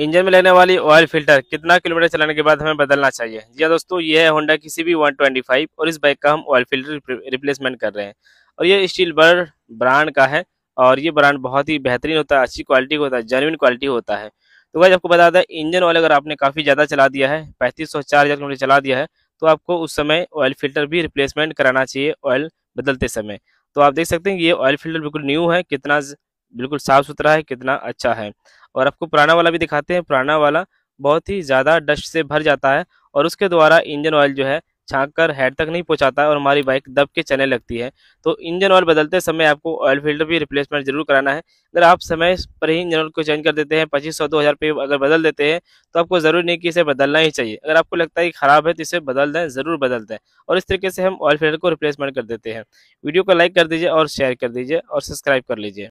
engine में लगने वाली ऑयल फिल्टर कितना किलोमीटर चलाने के बाद हमें बदलना चाहिए जी हाँ दोस्तों ये है होंडा की सी बी और इस बाइक का हम ऑयल फिल्टर रिप्लेसमेंट कर रहे हैं और ये स्टील बर्ड ब्रांड का है और ये ब्रांड बहुत ही बेहतरीन होता है अच्छी क्वालिटी का होता है जेनविन क्वालिटी होता है तो भाई आपको बता दें इंजन ऑयल अगर आपने काफ़ी ज़्यादा चला दिया है पैंतीस सौ चार हज़ार किलोमीटर चला दिया है तो आपको उस समय ऑयल फिल्टर भी रिप्लेसमेंट कराना चाहिए ऑयल बदलते समय तो आप देख सकते हैं ये ऑयल फिल्टर बिल्कुल न्यू है कितना बिल्कुल साफ़ सुथरा है कितना अच्छा है और आपको पुराना वाला भी दिखाते हैं पुराना वाला बहुत ही ज़्यादा डस्ट से भर जाता है और उसके द्वारा इंजन ऑयल जो है छाँक कर हेड तक नहीं पहुँचाता और हमारी बाइक दब के चलने लगती है तो इंजन ऑयल बदलते समय आपको ऑयल फिल्टर भी रिप्लेसमेंट जरूर कराना है अगर आप समय पर ही इंजन ऑयल को चेंज कर देते हैं पच्चीस सौ दो हज़ार पे अगर बदल देते हैं तो आपको ज़रूरी नहीं कि इसे बदलना ही चाहिए अगर आपको लगता है कि ख़राब है तो इसे बदल दें ज़रूर बदल दें और इस तरीके से हम ऑयल फिल्टर को रिप्लेसमेंट कर देते हैं वीडियो को लाइक कर दीजिए और शेयर कर दीजिए और सब्सक्राइब कर लीजिए